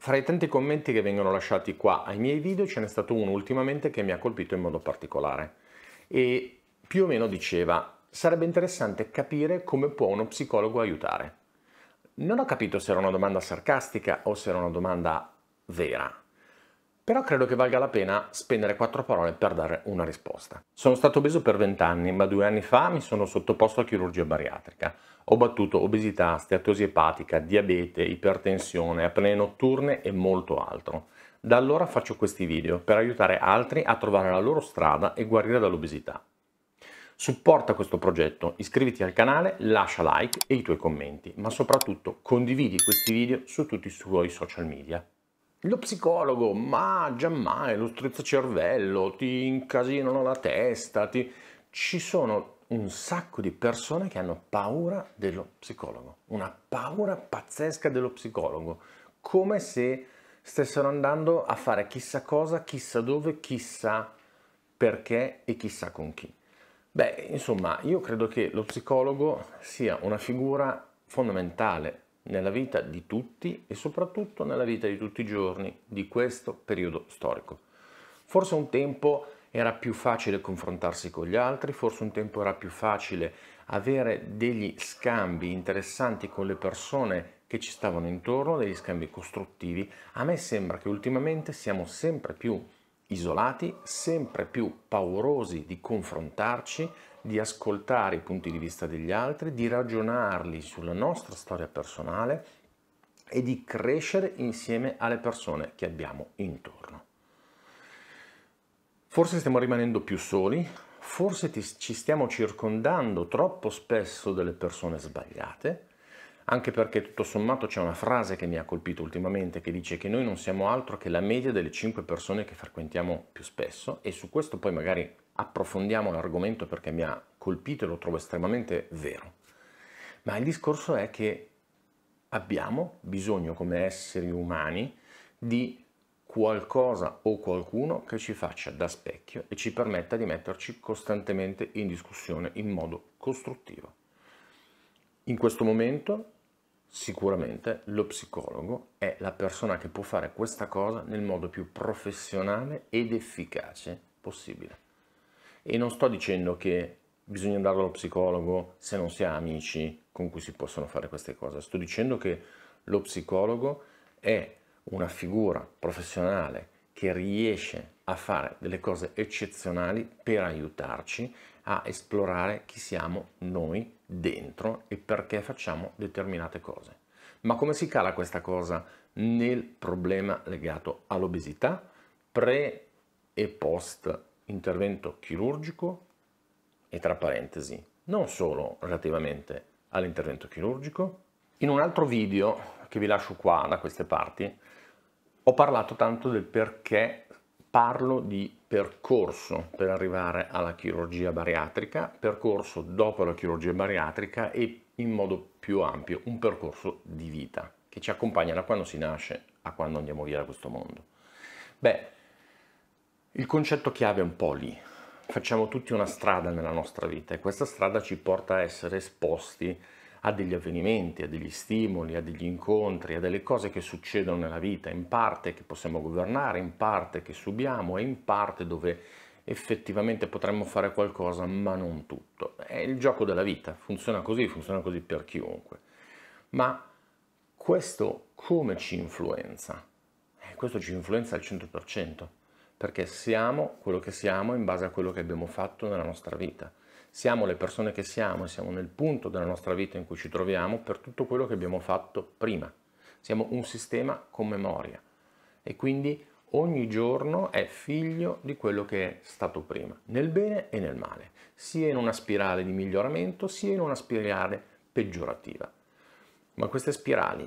Fra i tanti commenti che vengono lasciati qua ai miei video ce n'è stato uno ultimamente che mi ha colpito in modo particolare e più o meno diceva sarebbe interessante capire come può uno psicologo aiutare. Non ho capito se era una domanda sarcastica o se era una domanda vera però credo che valga la pena spendere quattro parole per dare una risposta. Sono stato obeso per vent'anni, ma due anni fa mi sono sottoposto a chirurgia bariatrica. Ho battuto obesità, steatosi epatica, diabete, ipertensione, apnee notturne e molto altro. Da allora faccio questi video per aiutare altri a trovare la loro strada e guarire dall'obesità. Supporta questo progetto, iscriviti al canale, lascia like e i tuoi commenti, ma soprattutto condividi questi video su tutti i suoi social media. Lo psicologo, ma giammai, lo cervello, ti incasinano la testa, ti... ci sono un sacco di persone che hanno paura dello psicologo, una paura pazzesca dello psicologo, come se stessero andando a fare chissà cosa, chissà dove, chissà perché e chissà con chi. Beh, insomma, io credo che lo psicologo sia una figura fondamentale nella vita di tutti e soprattutto nella vita di tutti i giorni di questo periodo storico. Forse un tempo era più facile confrontarsi con gli altri, forse un tempo era più facile avere degli scambi interessanti con le persone che ci stavano intorno, degli scambi costruttivi. A me sembra che ultimamente siamo sempre più isolati, sempre più paurosi di confrontarci, di ascoltare i punti di vista degli altri, di ragionarli sulla nostra storia personale e di crescere insieme alle persone che abbiamo intorno. Forse stiamo rimanendo più soli, forse ti, ci stiamo circondando troppo spesso delle persone sbagliate, anche perché tutto sommato c'è una frase che mi ha colpito ultimamente che dice che noi non siamo altro che la media delle 5 persone che frequentiamo più spesso e su questo poi magari approfondiamo l'argomento perché mi ha colpito e lo trovo estremamente vero. Ma il discorso è che abbiamo bisogno come esseri umani di qualcosa o qualcuno che ci faccia da specchio e ci permetta di metterci costantemente in discussione in modo costruttivo. In questo momento sicuramente lo psicologo è la persona che può fare questa cosa nel modo più professionale ed efficace possibile. E non sto dicendo che bisogna andare allo psicologo se non si ha amici con cui si possono fare queste cose. Sto dicendo che lo psicologo è una figura professionale che riesce a fare delle cose eccezionali per aiutarci a esplorare chi siamo noi dentro e perché facciamo determinate cose. Ma come si cala questa cosa nel problema legato all'obesità pre e post intervento chirurgico e tra parentesi, non solo relativamente all'intervento chirurgico. In un altro video che vi lascio qua da queste parti ho parlato tanto del perché parlo di percorso per arrivare alla chirurgia bariatrica, percorso dopo la chirurgia bariatrica e in modo più ampio un percorso di vita che ci accompagna da quando si nasce a quando andiamo via da questo mondo. Beh, il concetto chiave è un po' lì. Facciamo tutti una strada nella nostra vita e questa strada ci porta a essere esposti a degli avvenimenti, a degli stimoli, a degli incontri, a delle cose che succedono nella vita, in parte che possiamo governare, in parte che subiamo e in parte dove effettivamente potremmo fare qualcosa, ma non tutto. È il gioco della vita, funziona così, funziona così per chiunque. Ma questo come ci influenza? Eh, questo ci influenza al 100% perché siamo quello che siamo in base a quello che abbiamo fatto nella nostra vita. Siamo le persone che siamo e siamo nel punto della nostra vita in cui ci troviamo per tutto quello che abbiamo fatto prima. Siamo un sistema con memoria e quindi ogni giorno è figlio di quello che è stato prima, nel bene e nel male, sia in una spirale di miglioramento sia in una spirale peggiorativa. Ma queste spirali,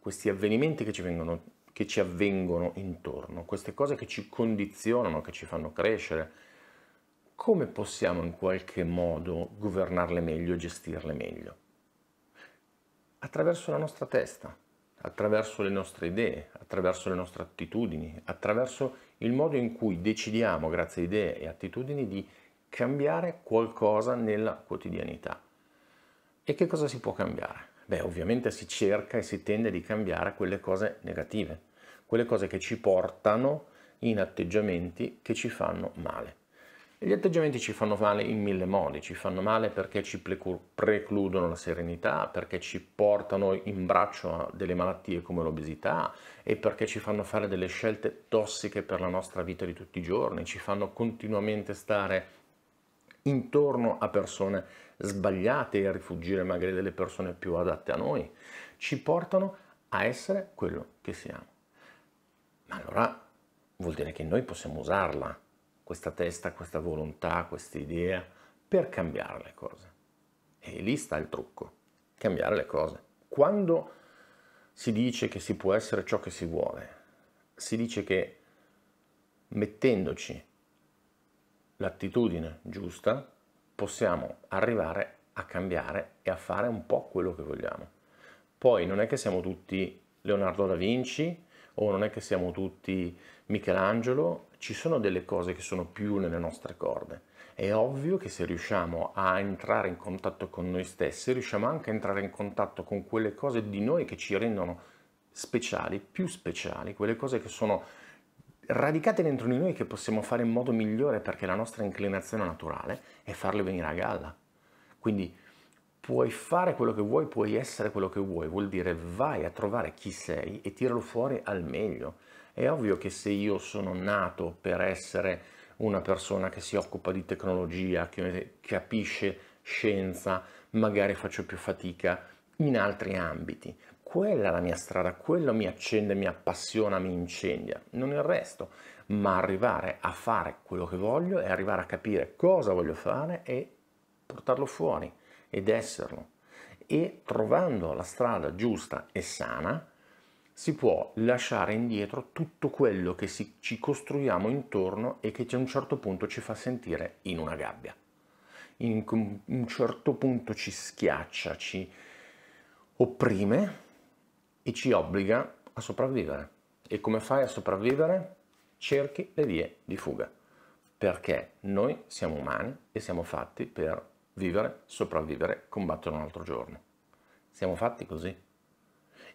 questi avvenimenti che ci vengono che ci avvengono intorno, queste cose che ci condizionano, che ci fanno crescere, come possiamo in qualche modo governarle meglio, gestirle meglio? Attraverso la nostra testa, attraverso le nostre idee, attraverso le nostre attitudini, attraverso il modo in cui decidiamo, grazie a idee e attitudini, di cambiare qualcosa nella quotidianità. E che cosa si può cambiare? Beh, ovviamente si cerca e si tende di cambiare quelle cose negative, quelle cose che ci portano in atteggiamenti che ci fanno male. E gli atteggiamenti ci fanno male in mille modi, ci fanno male perché ci precludono la serenità, perché ci portano in braccio a delle malattie come l'obesità e perché ci fanno fare delle scelte tossiche per la nostra vita di tutti i giorni, ci fanno continuamente stare intorno a persone sbagliate e a rifugire magari delle persone più adatte a noi, ci portano a essere quello che siamo. Ma allora vuol dire che noi possiamo usarla, questa testa, questa volontà, questa idea, per cambiare le cose. E lì sta il trucco, cambiare le cose. Quando si dice che si può essere ciò che si vuole, si dice che mettendoci l'attitudine giusta, possiamo arrivare a cambiare e a fare un po' quello che vogliamo. Poi non è che siamo tutti Leonardo da Vinci o non è che siamo tutti Michelangelo, ci sono delle cose che sono più nelle nostre corde. È ovvio che se riusciamo a entrare in contatto con noi stessi, riusciamo anche a entrare in contatto con quelle cose di noi che ci rendono speciali, più speciali, quelle cose che sono radicate dentro di noi che possiamo fare in modo migliore perché la nostra inclinazione naturale è farle venire a galla. Quindi puoi fare quello che vuoi, puoi essere quello che vuoi, vuol dire vai a trovare chi sei e tiralo fuori al meglio. È ovvio che se io sono nato per essere una persona che si occupa di tecnologia, che capisce scienza, magari faccio più fatica in altri ambiti, quella è la mia strada, quello mi accende, mi appassiona, mi incendia, non il resto, ma arrivare a fare quello che voglio e arrivare a capire cosa voglio fare e portarlo fuori ed esserlo. E trovando la strada giusta e sana, si può lasciare indietro tutto quello che si, ci costruiamo intorno e che a un certo punto ci fa sentire in una gabbia. In un certo punto ci schiaccia, ci opprime e ci obbliga a sopravvivere. E come fai a sopravvivere? Cerchi le vie di fuga, perché noi siamo umani e siamo fatti per vivere, sopravvivere, combattere un altro giorno. Siamo fatti così.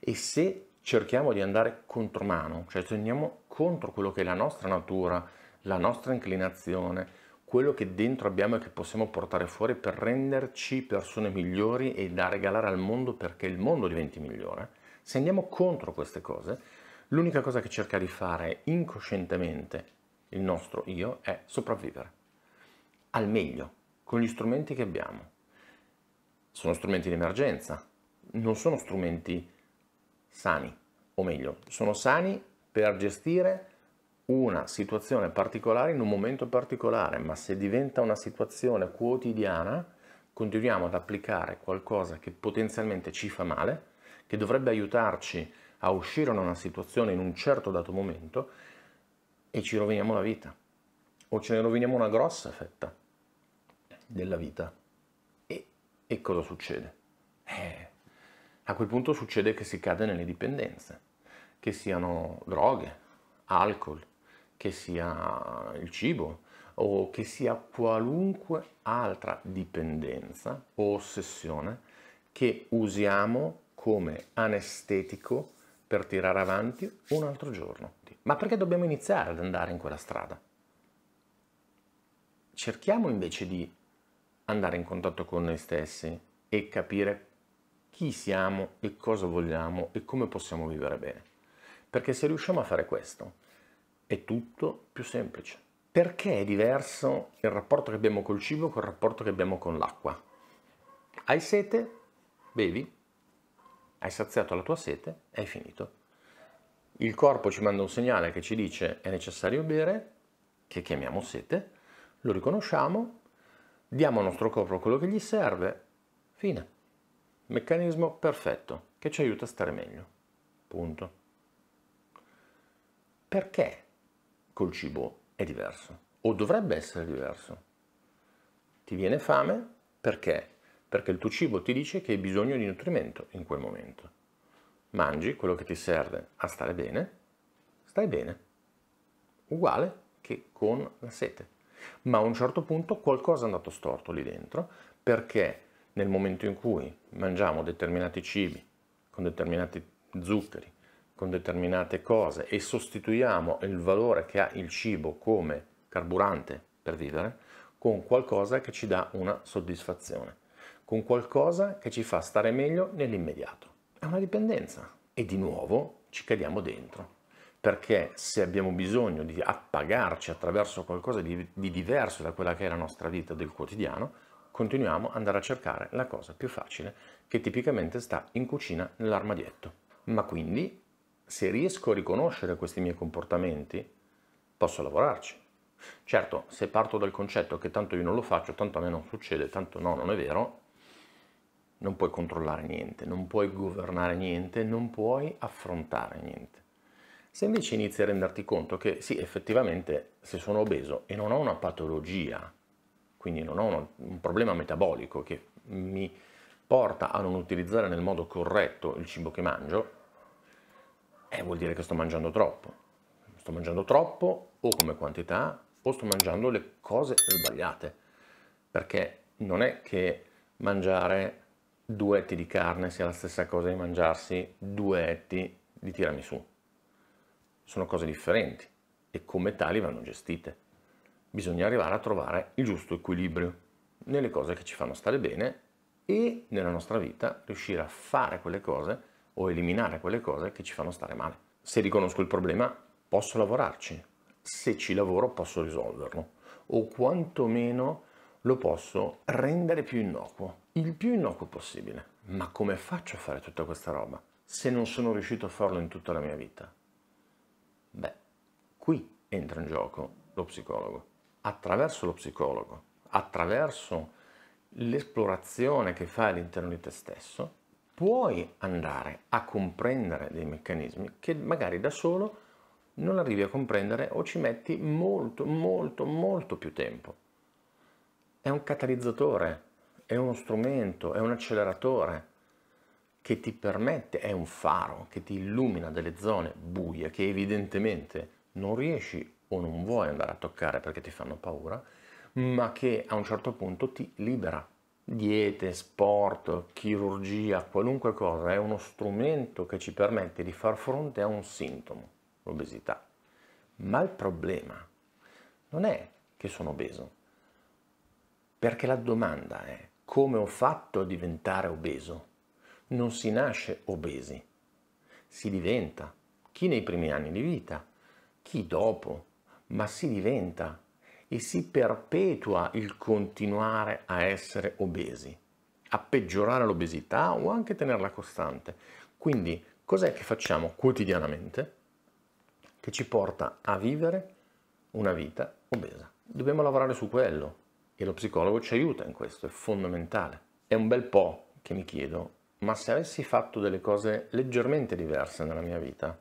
E se cerchiamo di andare contro mano, cioè se andiamo contro quello che è la nostra natura, la nostra inclinazione, quello che dentro abbiamo e che possiamo portare fuori per renderci persone migliori e da regalare al mondo perché il mondo diventi migliore, se andiamo contro queste cose, l'unica cosa che cerca di fare incoscientemente il nostro io è sopravvivere al meglio con gli strumenti che abbiamo. Sono strumenti di emergenza, non sono strumenti sani, o meglio, sono sani per gestire una situazione particolare in un momento particolare, ma se diventa una situazione quotidiana, continuiamo ad applicare qualcosa che potenzialmente ci fa male che dovrebbe aiutarci a uscire da una situazione in un certo dato momento e ci roviniamo la vita o ce ne roviniamo una grossa fetta della vita. E, e cosa succede? Eh, a quel punto succede che si cade nelle dipendenze, che siano droghe, alcol, che sia il cibo o che sia qualunque altra dipendenza o ossessione che usiamo come anestetico per tirare avanti un altro giorno. Ma perché dobbiamo iniziare ad andare in quella strada? Cerchiamo invece di andare in contatto con noi stessi e capire chi siamo e cosa vogliamo e come possiamo vivere bene. Perché se riusciamo a fare questo è tutto più semplice. Perché è diverso il rapporto che abbiamo col cibo col rapporto che abbiamo con l'acqua? Hai sete? Bevi, hai saziato la tua sete, hai finito. Il corpo ci manda un segnale che ci dice è necessario bere, che chiamiamo sete, lo riconosciamo, diamo al nostro corpo quello che gli serve, fine. Meccanismo perfetto che ci aiuta a stare meglio. Punto. Perché col cibo è diverso? O dovrebbe essere diverso? Ti viene fame perché perché il tuo cibo ti dice che hai bisogno di nutrimento in quel momento. Mangi quello che ti serve a stare bene, stai bene, uguale che con la sete. Ma a un certo punto qualcosa è andato storto lì dentro perché nel momento in cui mangiamo determinati cibi con determinati zuccheri, con determinate cose e sostituiamo il valore che ha il cibo come carburante per vivere con qualcosa che ci dà una soddisfazione con qualcosa che ci fa stare meglio nell'immediato. È una dipendenza e di nuovo ci cadiamo dentro, perché se abbiamo bisogno di appagarci attraverso qualcosa di, di diverso da quella che è la nostra vita del quotidiano, continuiamo ad andare a cercare la cosa più facile che tipicamente sta in cucina nell'armadietto. Ma quindi, se riesco a riconoscere questi miei comportamenti, posso lavorarci. Certo, se parto dal concetto che tanto io non lo faccio, tanto a me non succede, tanto no, non è vero, non puoi controllare niente, non puoi governare niente, non puoi affrontare niente. Se invece inizi a renderti conto che sì, effettivamente se sono obeso e non ho una patologia, quindi non ho uno, un problema metabolico che mi porta a non utilizzare nel modo corretto il cibo che mangio, eh, vuol dire che sto mangiando troppo. Sto mangiando troppo o come quantità o sto mangiando le cose sbagliate. Perché non è che mangiare due etti di carne sia la stessa cosa di mangiarsi due etti di tiramisù. Sono cose differenti e come tali vanno gestite. Bisogna arrivare a trovare il giusto equilibrio nelle cose che ci fanno stare bene e nella nostra vita riuscire a fare quelle cose o eliminare quelle cose che ci fanno stare male. Se riconosco il problema posso lavorarci, se ci lavoro posso risolverlo o quantomeno lo posso rendere più innocuo, il più innocuo possibile. Ma come faccio a fare tutta questa roba se non sono riuscito a farlo in tutta la mia vita? Beh, qui entra in gioco lo psicologo. Attraverso lo psicologo, attraverso l'esplorazione che fai all'interno di te stesso, puoi andare a comprendere dei meccanismi che magari da solo non arrivi a comprendere o ci metti molto, molto, molto più tempo è un catalizzatore, è uno strumento, è un acceleratore che ti permette, è un faro che ti illumina delle zone buie che evidentemente non riesci o non vuoi andare a toccare perché ti fanno paura, ma che a un certo punto ti libera. Diete, sport, chirurgia, qualunque cosa è uno strumento che ci permette di far fronte a un sintomo, l'obesità. Ma il problema non è che sono obeso, perché la domanda è come ho fatto a diventare obeso? Non si nasce obesi, si diventa. Chi nei primi anni di vita, chi dopo, ma si diventa e si perpetua il continuare a essere obesi, a peggiorare l'obesità o anche tenerla costante. Quindi cos'è che facciamo quotidianamente che ci porta a vivere una vita obesa? Dobbiamo lavorare su quello, e lo psicologo ci aiuta in questo, è fondamentale. È un bel po' che mi chiedo, ma se avessi fatto delle cose leggermente diverse nella mia vita,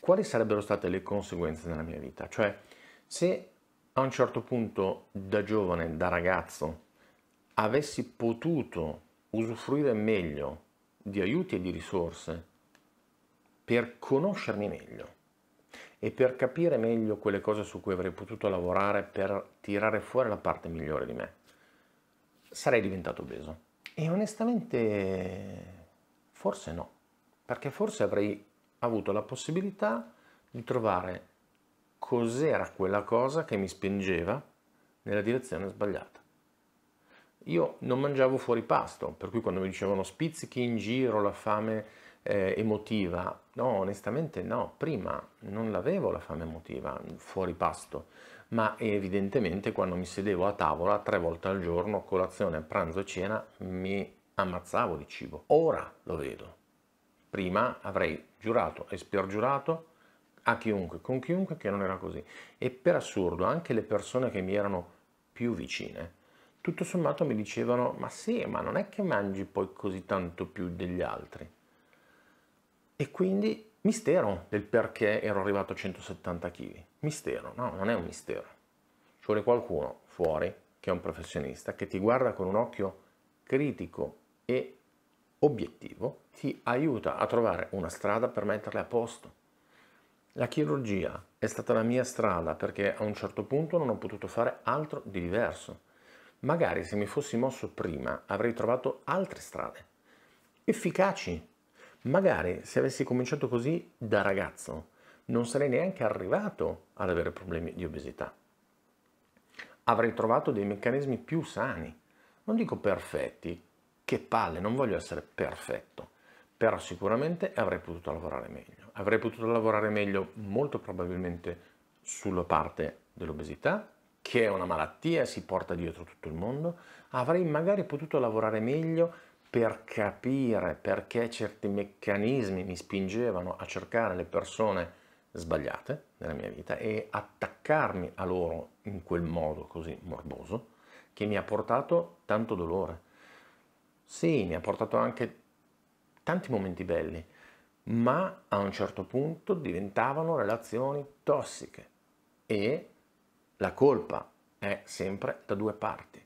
quali sarebbero state le conseguenze nella mia vita? Cioè, se a un certo punto da giovane, da ragazzo, avessi potuto usufruire meglio di aiuti e di risorse per conoscermi meglio, e per capire meglio quelle cose su cui avrei potuto lavorare per tirare fuori la parte migliore di me, sarei diventato obeso. E onestamente forse no, perché forse avrei avuto la possibilità di trovare cos'era quella cosa che mi spingeva nella direzione sbagliata. Io non mangiavo fuori pasto, per cui quando mi dicevano spizzichi in giro la fame eh, emotiva? No, onestamente no, prima non l'avevo la fame emotiva fuori pasto, ma evidentemente quando mi sedevo a tavola tre volte al giorno, colazione, pranzo e cena, mi ammazzavo di cibo. Ora lo vedo. Prima avrei giurato e spiorgiurato a chiunque, con chiunque, che non era così. E per assurdo, anche le persone che mi erano più vicine, tutto sommato mi dicevano, ma sì, ma non è che mangi poi così tanto più degli altri. E quindi mistero del perché ero arrivato a 170 kg. Mistero, no, non è un mistero. Ci vuole qualcuno fuori che è un professionista che ti guarda con un occhio critico e obiettivo, ti aiuta a trovare una strada per metterle a posto. La chirurgia è stata la mia strada perché a un certo punto non ho potuto fare altro di diverso. Magari se mi fossi mosso prima avrei trovato altre strade efficaci Magari se avessi cominciato così da ragazzo non sarei neanche arrivato ad avere problemi di obesità. Avrei trovato dei meccanismi più sani, non dico perfetti, che palle, non voglio essere perfetto, però sicuramente avrei potuto lavorare meglio. Avrei potuto lavorare meglio molto probabilmente sulla parte dell'obesità, che è una malattia, e si porta dietro tutto il mondo, avrei magari potuto lavorare meglio per capire perché certi meccanismi mi spingevano a cercare le persone sbagliate nella mia vita e attaccarmi a loro in quel modo così morboso che mi ha portato tanto dolore. Sì, mi ha portato anche tanti momenti belli, ma a un certo punto diventavano relazioni tossiche e la colpa è sempre da due parti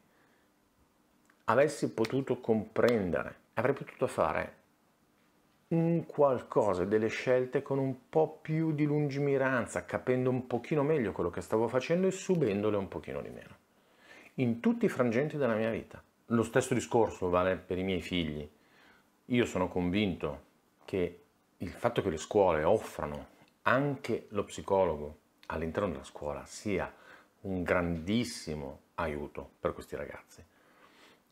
avessi potuto comprendere, avrei potuto fare un qualcosa, delle scelte con un po' più di lungimiranza, capendo un pochino meglio quello che stavo facendo e subendole un pochino di meno. In tutti i frangenti della mia vita. Lo stesso discorso vale per i miei figli. Io sono convinto che il fatto che le scuole offrano anche lo psicologo all'interno della scuola sia un grandissimo aiuto per questi ragazzi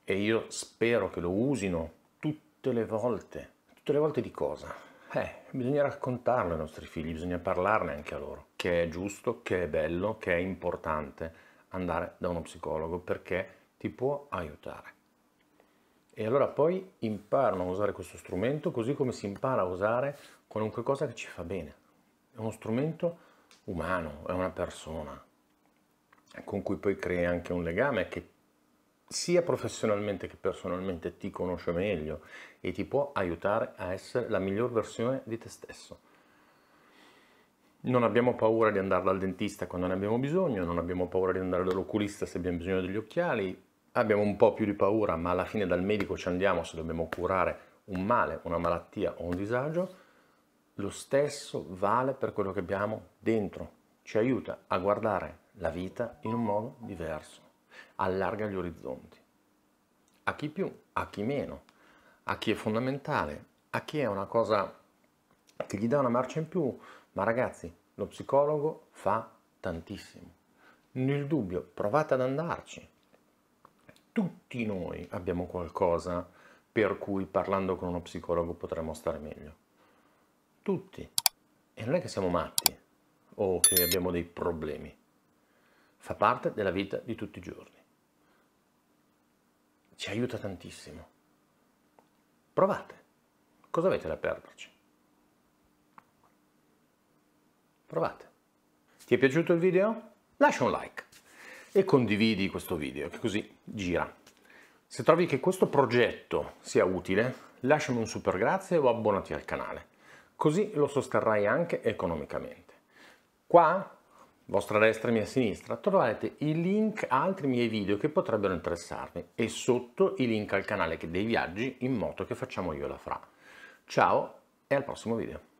e io spero che lo usino tutte le volte. Tutte le volte di cosa? Eh, bisogna raccontarlo ai nostri figli, bisogna parlarne anche a loro, che è giusto, che è bello, che è importante andare da uno psicologo perché ti può aiutare. E allora poi imparano a usare questo strumento così come si impara a usare qualunque cosa che ci fa bene. È uno strumento umano, è una persona con cui poi crei anche un legame che sia professionalmente che personalmente ti conosce meglio e ti può aiutare a essere la miglior versione di te stesso. Non abbiamo paura di andare dal dentista quando ne abbiamo bisogno, non abbiamo paura di andare dall'oculista se abbiamo bisogno degli occhiali, abbiamo un po' più di paura, ma alla fine dal medico ci andiamo se dobbiamo curare un male, una malattia o un disagio. Lo stesso vale per quello che abbiamo dentro, ci aiuta a guardare la vita in un modo diverso allarga gli orizzonti. A chi più, a chi meno, a chi è fondamentale, a chi è una cosa che gli dà una marcia in più, ma ragazzi, lo psicologo fa tantissimo. Nel dubbio, provate ad andarci. Tutti noi abbiamo qualcosa per cui parlando con uno psicologo potremmo stare meglio. Tutti. E non è che siamo matti o che abbiamo dei problemi fa parte della vita di tutti i giorni. Ci aiuta tantissimo. Provate. Cosa avete da perderci? Provate. Ti è piaciuto il video? Lascia un like e condividi questo video, che così gira. Se trovi che questo progetto sia utile, lasciami un super grazie o abbonati al canale, così lo sosterrai anche economicamente. Qua vostra destra e mia sinistra, troverete i link a altri miei video che potrebbero interessarvi e sotto i link al canale dei viaggi in moto che facciamo io e la Fra. Ciao e al prossimo video.